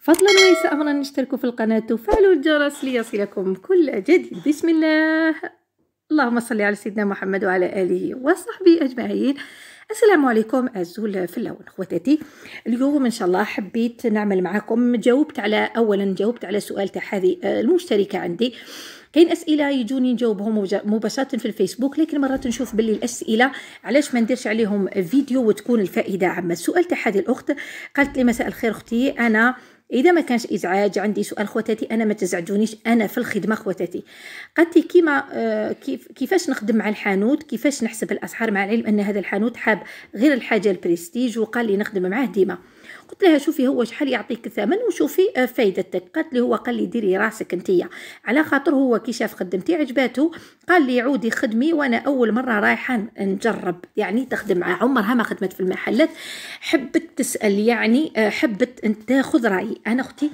فضلا وليس أمرا اشتركوا في القناة وفعلوا الجرس ليصلكم كل جديد بسم الله اللهم صل على سيدنا محمد وعلى آله وصحبه أجمعين السلام عليكم أزول في اللون خواتاتي اليوم إن شاء الله حبيت نعمل معكم جاوبت على أولا جاوبت على سؤال تاع هذه آه، المشتركة عندي كاين اسئله يجوني نجاوبهم مباشره في الفيسبوك لكن مرات نشوف باللي الاسئله علاش ما نديرش عليهم فيديو وتكون الفائده عامه السؤال تاع هذه الاخت قالت لي مساء الخير اختي انا اذا ما كانش ازعاج عندي سؤال خواتاتي انا ما تزعجونيش انا في الخدمه خواتاتي قالت لي كيما آه، كيف كيفاش نخدم مع الحانوت كيفاش نحسب الاسعار مع العلم ان هذا الحانوت حاب غير الحاجه البريستيج وقال لي نخدم معاه ديما قلت لها شوفي هو شحال يعطيك الثمن وشوفي آه، فايدتك قالت لي هو قال لي ديري راسك انتيا على خاطر هو كي شاف خدمتي عجباته قال لي عودي خدمي وانا اول مره رايحه نجرب يعني تخدم عمرها ما خدمت في المحلات حبت تسال يعني آه، حبت تاخذ رايي انا اختي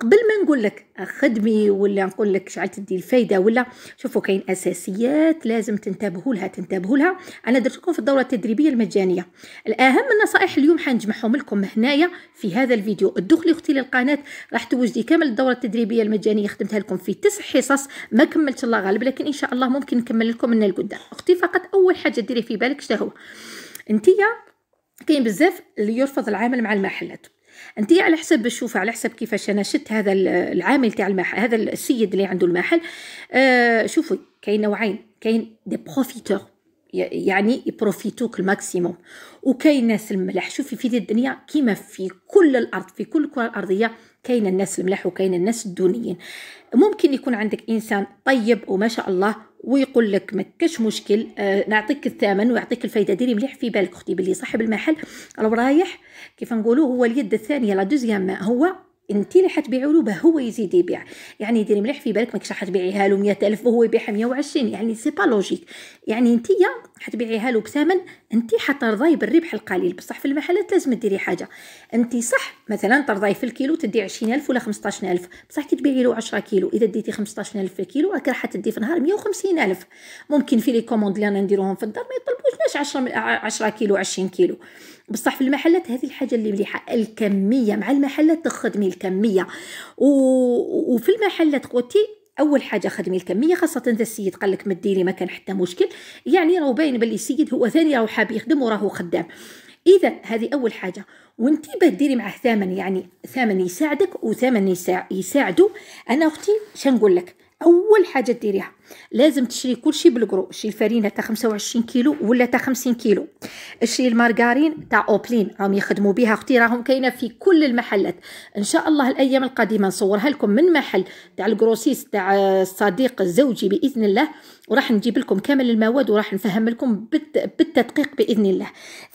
قبل ما نقول لك خدمي ولا نقول لك شعلت تدي الفايده ولا شوفوا كاين اساسيات لازم تنتبهوا لها تنتبهوا لها انا درت لكم في الدوره التدريبيه المجانيه الاهم النصائح اليوم حنجمعهم لكم هنايا في هذا الفيديو دخلي اختي للقناه راح توجدي كامل الدوره التدريبيه المجانيه خدمتها لكم في تسع حصص ما كملت الله غالب لكن ان شاء الله ممكن نكمل لكم من القدام اختي فقط اول حاجه ديري في بالك شنو هو انتيا كاين بزاف اللي يرفض العمل مع المحلات انت على حسب الشوفة على حسب كيفاش انا شت هذا العامل تاع المحل هذا السيد اللي عنده المحل آه شوفي كاين نوعين كاين دي بروفيتور يعني يبروفيتوك الماكسيموم وكاين ناس الملح شوفي في دي الدنيا كيما في كل الارض في كل الكره الارضيه كاين الناس الملاح وكاين الناس الدونيين ممكن يكون عندك انسان طيب وما شاء الله ويقول لك ما كاش مشكل آه نعطيك الثمن ويعطيك الفايده ديري مليح في بالك اختي باللي صاحب المحل راه رايح كيف نقولوا هو اليد الثانيه لا دوزيام هو انت اللي حتبيعوا له هو يزيد يبيع يعني ديري مليح في بالك ماكش حتبيعيها له 100000 وهو يبيعها 120 يعني سي با لوجيك يعني انت يا حتبيعيها له بثمن انت حترضاي بالربح القليل بصح في المحلات لازم ديري حاجه انت صح مثلا ترضاي في الكيلو تدي 20000 ولا 15000 بصح كي تبيعي له 10 كيلو اذا ديتي 15000 في الكيلو راك راح تدي في النهار 150000 ممكن في لي كوموند اللي انا نديروهم في الدار ما يطلبوش 10 10 كيلو 20 كيلو بصح في المحلات هذه الحاجه اللي مليحه الكميه مع المحلات تخدمي الكميه و... وفي المحلات قلتي اول حاجه خدمي الكميه خاصه اذا السيد قال لك ما ديري ما كان حتى مشكل يعني راهو باين باللي السيد هو ثاني راهو حاب يخدم وراهو خدام اذا هذه اول حاجه وانت ديري معاه ثمن يعني ثمن يساعدك وثمن يساعده انا اختي شنقول لك اول حاجه ديريها لازم تشري كل شيء بالكرو شري الفرينه تاع 25 كيلو ولا تاع 50 كيلو شري المارغارين تاع اوبلين راهم يخدموا بها اختي راهم كاينه في كل المحلات ان شاء الله الايام القادمه نصورها لكم من محل تاع الكروسيس تاع الصديق الزوجي باذن الله وراح نجيب لكم كامل المواد وراح نفهم لكم بالتدقيق باذن الله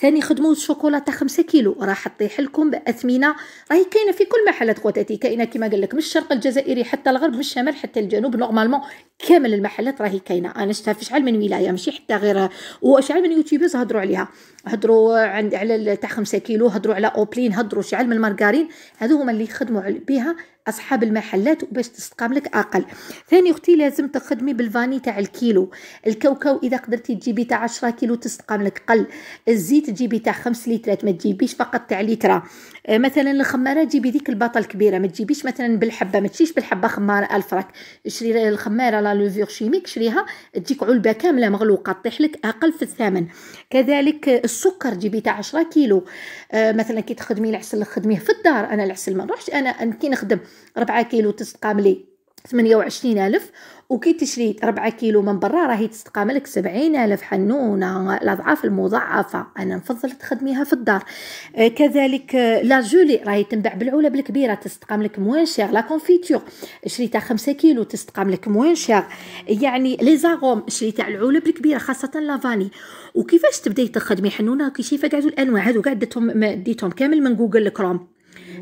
ثاني خدموا الشوكولا تاع 5 كيلو راح تطيح لكم باثمنه راهي كاينه في كل محلات قوتاتي كاينه كما قال لك من الشرق الجزائري حتى الغرب من الشمال حتى الجنوب الجنوب نورمالمون كامل المحلات راهي كاينه انا شفتها في شحال من ولايه ماشي حتى غير وشحال من يوتيوبرز هضروا عليها هضروا عند على تاع 5 كيلو هضروا على اوبلين هضروا شحال من المارغارين هذو هما اللي يخدموا بها اصحاب المحلات باش تستقام لك اقل ثاني اختي لازم تخدمي بالفاني تاع الكيلو الكاوكاو اذا قدرتي تجيبي تاع 10 كيلو تستقام لك قل الزيت تجيبي تاع 5 لترات ما تجيبيش فقط تاع لتره آه، مثلا الخماره جيبي ديك الباطه الكبيره ما تجيبيش مثلا بالحبه ما تشيش بالحبه خماره ألف راك شري الخماره لا لوفيغ شيميك شريها تجيك علبه كامله مغلوقه تطيح لك اقل في الثمن كذلك السكر جيبي تاع 10 كيلو آه، مثلا كي تخدمي العسل خدميه في الدار انا العسل ما نروحش انا كي نخدم ربعة كيلو تستقاملي 28 ألف وكي تشري ربعة كيلو من برا راهي تستقاملك 70 ألف حنونة الأضعاف المضاعفة أنا نفضل تخدميها في الدار آه، كذلك آه، لا جولي راهي تنباع بالعلب الكبيرة تستقاملك موان شير لا كونفيتور شريتها 5 كيلو تستقاملك موان شير يعني لي زاغوم شريتها العلب الكبيرة خاصة لافاني وكيفاش تبداي تخدمي حنونة كي شايفة كاع الأنواع هادو كاع ديتهم كامل من جوجل كروم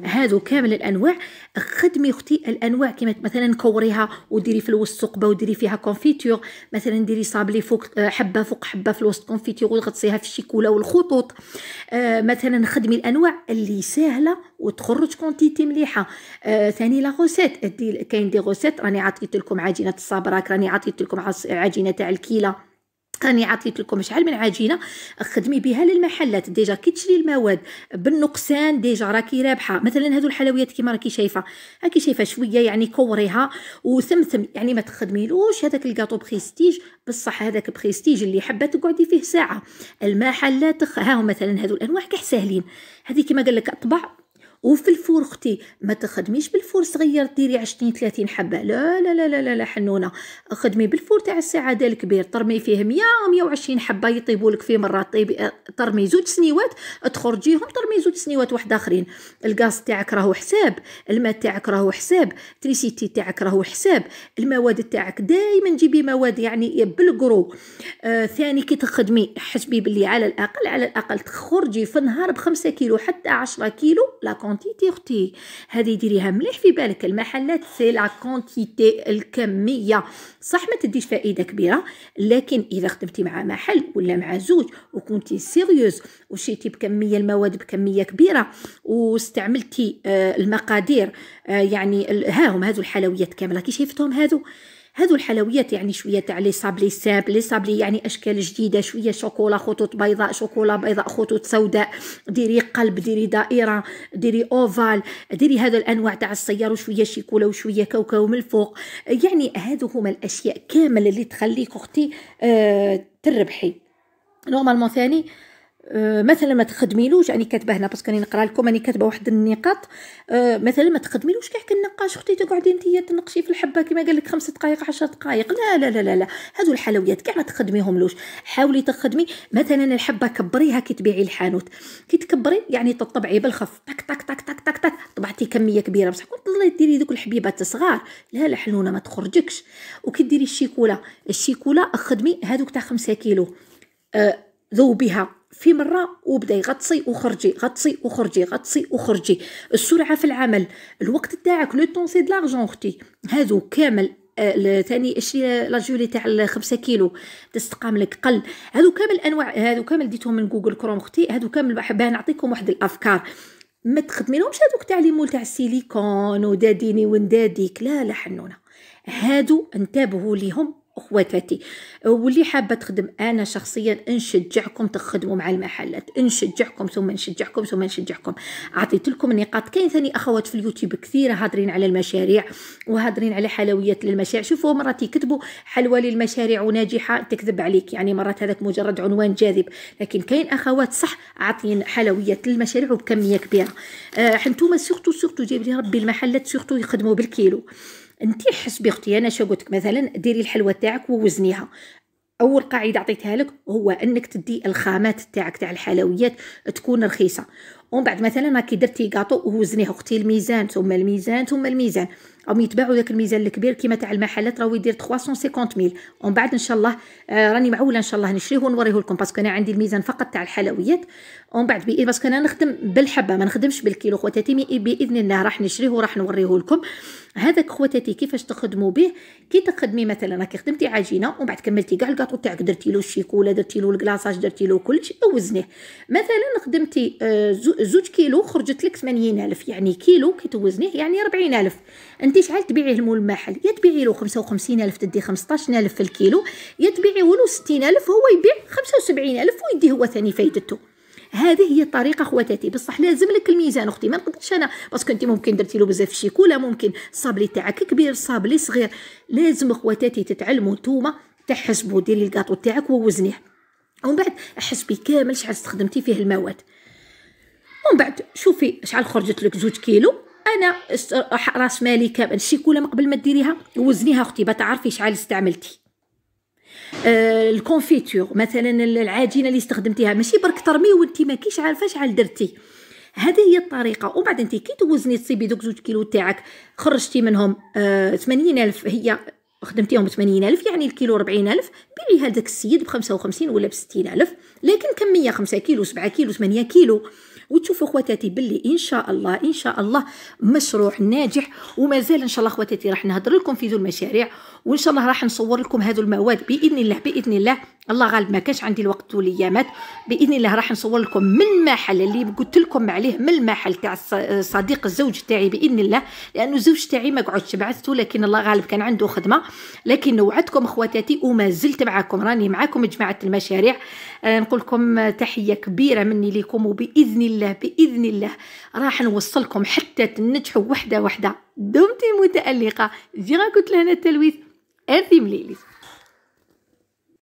هادو كامل الانواع خدمي اختي الانواع كما مثلا كوريها وديري في الوسط ثقبه وديري فيها كونفيتور مثلا ديري صابلي فوق آه، حبه فوق حبه في الوسط كونفيتور وغطسيها في الشيكولا والخطوط آه، مثلا خدمي الانواع اللي ساهله وتخرج كونتيتي مليحه آه ثاني لا غوسيت كاين دي غوسيت راني عطيت لكم عجينه الصابراك راني عطيت لكم عجينه تاع الكيله تاني عطيت لكم شحال من عجينه خدمي بها للمحلات ديجا كي تشري المواد بالنقصان ديجا راكي رابحه مثلا هذو الحلويات كيما راكي شايفه راكي شايفه شويه يعني كوريها وسمسم يعني ما تخدميلوش هذاك الكاطو بريستيج بصح هذاك بريستيج اللي حابه تقعدي فيه ساعه المحلات ها مثلا هذو الانواع كاع ساهلين هذه كيما قال لك اطبع وفي الفور اختي ما تخدميش بالفور صغير ديري 20 30 حبه لا لا لا لا لا حنونه خدمي بالفور تاع السعاده الكبير ترمي فيه 100 120 حبه يطيبوا لك فيه مره طيبي آه، ترمي زوج سنيوات تخرجيهم ترمي زوج سنيوات واحد اخرين الغاز تاعك راهو حساب الماء تاعك راهو حساب تريسيتي تاعك راهو حساب المواد تاعك دائما جيبي مواد يعني بالقرو آه ثاني كي تخدمي حسبي باللي على الاقل على الاقل تخرجي في النهار بخمسة كيلو حتى عشرة كيلو لا كونتيتي اختي هذه ديريها مليح في بالك المحلات سي لا كونتيتي الكميه صح ما تديش فائده كبيره لكن اذا خدمتي مع محل ولا مع زوج وكنتي سيريوز وشيتي بكميه المواد بكميه كبيره واستعملتي آه، المقادير آه، يعني ها هم هذو الحلويات كامله كي شفتهم هذو هذو الحلويات يعني شويه تاع لي صابلي سامبل لي صابلي يعني اشكال جديده شويه شوكولا خطوط بيضاء شوكولا بيضاء خطوط سوداء ديري قلب ديري دائره ديري اوفال ديري هذا الانواع تاع السيار وشويه شيكولا وشويه كاوكاو من الفوق يعني هذو هما الاشياء كامل اللي تخليك اختي أه تربحي نورمالمون ثاني أه، مثلا ما تخدميلوش راني كاتبه هنا باسكو راني نقرا لكم راني كاتبه واحد النقاط أه، مثلا ما تخدميلوش كاع كنقاش اختي تقعدي انت تنقشي في الحبه كما قال لك خمسه دقائق 10 دقائق لا لا لا لا, لا. هادو الحلويات كاع ما تخدميهملوش حاولي تخدمي مثلا الحبه كبريها كي تبيعي الحانوت كي تكبري يعني تطبعي بالخف تك تك تك تك تك تك طبعتي كميه كبيره بصح كنت تظلي ديري دوك الحبيبات الصغار لا لا حنونه ما تخرجكش وكي ديري الشيكولا الشيكولا خدمي هادوك تاع 5 كيلو أه ذوبها في مرة وبداي غطسي وخرجي غطسي وخرجي غطسي وخرجي السرعة في العمل الوقت تاعك لو طون سي دلاغجون اختي هادو كامل آه، ثاني اشري لاجولي تاع 5 كيلو تستقام لك قل هادو كامل انواع هادو كامل ديتهم من جوجل كروم اختي هادو كامل بحب نعطيكم واحد الافكار ما تخدمينهمش هادوك تاع لي مول تاع السيليكون وداديني ونداديك لا لا حنونه هادو انتبهوا ليهم اخواتاتي واللي حابه تخدم انا شخصيا نشجعكم تخدموا مع المحلات نشجعكم ثم نشجعكم ثم نشجعكم عطيت لكم النقاط كاين ثاني اخوات في اليوتيوب كثيره هادرين على المشاريع وهادرين على حلويات للمشاريع شوفوا مرات يكتبوا حلوى للمشاريع وناجحه تكذب عليك يعني مرات هذاك مجرد عنوان جاذب لكن كاين اخوات صح عاطين حلويات للمشاريع وبكميه كبيره آه حنتوما سورتو سورتو جايب لي ربي المحلات سورتو يخدموا بالكيلو انت حسبي اختي انا شو قلت مثلا ديري الحلوه تاعك ووزنيها اول قاعده عطيتها لك هو انك تدي الخامات تاعك تاع الحلويات تكون رخيصه ومن بعد مثلا راكي درتي كاطو وزنيه اختي الميزان ثم الميزان ثم الميزان او يتباعوا ذاك الميزان الكبير كيما تاع المحلات راهو يدير 350 ميل ومن بعد ان شاء الله آه راني معوله ان شاء الله نشريه ونوريه لكم باسكو انا عندي الميزان فقط تاع الحلويات ومن بعد باسكو انا نخدم بالحبه ما نخدمش بالكيلو خواتاتي مي باذن الله راح نشريه وراح نوريه لكم هذاك خواتاتي كيفاش تخدموا به كي تخدمي مثلا راكي خدمتي عجينه ومن بعد كملتي كاع الكاطو تاعك درتي له الشيكولا درتي له الكلاصاج درتي له كلشي وزنيه مثلا خدمتي آه زوج كيلو خرجت لك 80000 يعني كيلو كي توزنيه يعني 40000 انت شحال تبيعيه لمول المحل يا تبيعي له 55000 تدي 15000 في الكيلو يا تبيعي له 60000 هو يبيع 75000 ويدي هو ثاني فايدته هذه هي الطريقه خواتاتي بصح لازم لك الميزان اختي ما نقدرش انا باسكو انت ممكن درتي له بزاف الشيكولا ممكن الصابلي تاعك كبير الصابلي صغير لازم خواتاتي تتعلموا نتوما تحسبوا ديري الكاطو تاعك ووزنيه ومن بعد حسبي كامل شحال استخدمتي فيه المواد ومن بعد شوفي شحال خرجت لك جوج كيلو انا راس مالي كامل شي كولا قبل ما ديريها وزنيها اختي بتعرفي شحال استعملتي آه الكونفيتور مثلا العجينه اللي استخدمتيها ماشي برك ترمي وانت ما كيش عارفه شحال درتي هذه هي الطريقه وبعد بعد انت كي توزني تصيبي دوك جوج كيلو تاعك خرجتي منهم آه الف هي خدمتيهم ب الف يعني الكيلو الف بيعي هذاك السيد ب 55 ولا ب الف لكن كميه 5 كيلو 7 كيلو 8 كيلو وتشوفوا خواتاتي باللي ان شاء الله ان شاء الله مشروع ناجح ومازال ان شاء الله خواتاتي راح نهضر لكم في ذو المشاريع وان شاء الله راح نصور لكم هذو المواد باذن الله باذن الله الله غالب ما كانش عندي الوقت ايامات باذن الله راح نصور لكم من المحل اللي قلت لكم عليه من المحل تاع صديق الزوج تاعي باذن الله لانه الزوج تاعي ما قعدش بعثته لكن الله غالب كان عنده خدمه لكن وعدتكم خواتاتي وما زلت معاكم راني معاكم جماعه المشاريع آه، نقول لكم تحيه كبيره مني لكم وباذن الله الله بإذن الله راح نوصلكم حتى تنجحوا وحدة وحدة دمتي متألقة جيغا قلت لنا التلويث أرثي مليلي